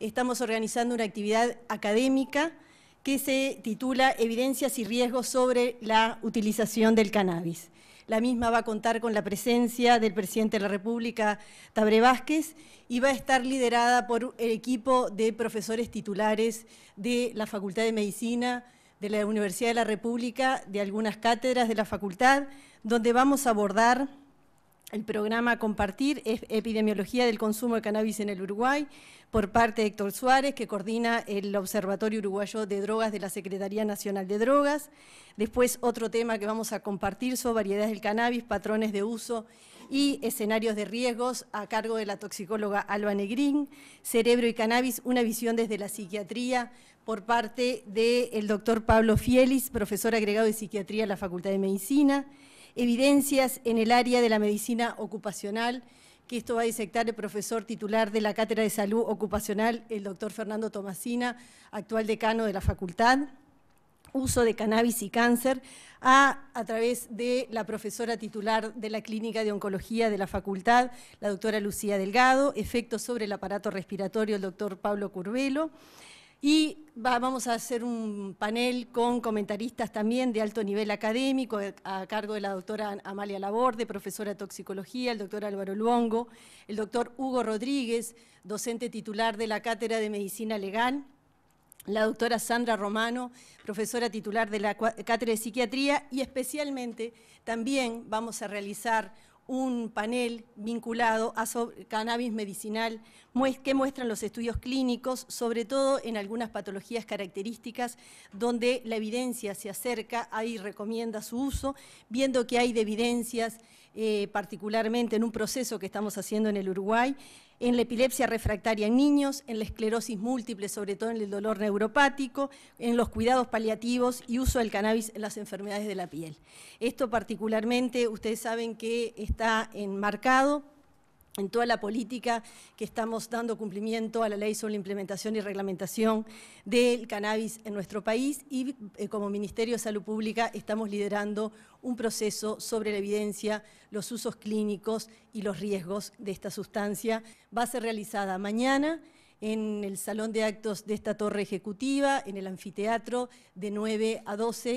estamos organizando una actividad académica que se titula Evidencias y riesgos sobre la utilización del cannabis. La misma va a contar con la presencia del presidente de la República, Tabre Vázquez, y va a estar liderada por el equipo de profesores titulares de la Facultad de Medicina, de la Universidad de la República, de algunas cátedras de la facultad, donde vamos a abordar el programa Compartir es Epidemiología del Consumo de Cannabis en el Uruguay por parte de Héctor Suárez, que coordina el Observatorio Uruguayo de Drogas de la Secretaría Nacional de Drogas. Después otro tema que vamos a compartir son variedades del cannabis, patrones de uso y escenarios de riesgos a cargo de la toxicóloga Alba Negrín, Cerebro y Cannabis, una visión desde la psiquiatría por parte del doctor Pablo Fielis, profesor agregado de psiquiatría en la Facultad de Medicina evidencias en el área de la medicina ocupacional, que esto va a disectar el profesor titular de la Cátedra de Salud Ocupacional, el doctor Fernando Tomasina, actual decano de la facultad uso de cannabis y cáncer a, través de la profesora titular de la Clínica de Oncología de la Facultad, la doctora Lucía Delgado, efectos sobre el aparato respiratorio, el doctor Pablo Curvelo, y vamos a hacer un panel con comentaristas también de alto nivel académico, eh, a cargo de la doctora Amalia Laborde, profesora de toxicología, el doctor Álvaro Luongo, el doctor Hugo Rodríguez, docente titular de la Cátedra de Medicina Legal, la doctora Sandra Romano, profesora titular de la Cátedra de Psiquiatría, y especialmente también vamos a realizar un panel vinculado a cannabis medicinal que muestran los estudios clínicos, sobre todo en algunas patologías características donde la evidencia se acerca ahí recomienda su uso, viendo que hay evidencias eh, particularmente en un proceso que estamos haciendo en el Uruguay, en la epilepsia refractaria en niños, en la esclerosis múltiple, sobre todo en el dolor neuropático, en los cuidados paliativos y uso del cannabis en las enfermedades de la piel. Esto particularmente, ustedes saben que está enmarcado en toda la política que estamos dando cumplimiento a la ley sobre la implementación y reglamentación del cannabis en nuestro país y eh, como Ministerio de Salud Pública estamos liderando un proceso sobre la evidencia, los usos clínicos y los riesgos de esta sustancia. Va a ser realizada mañana en el Salón de Actos de esta Torre Ejecutiva, en el anfiteatro, de 9 a 12.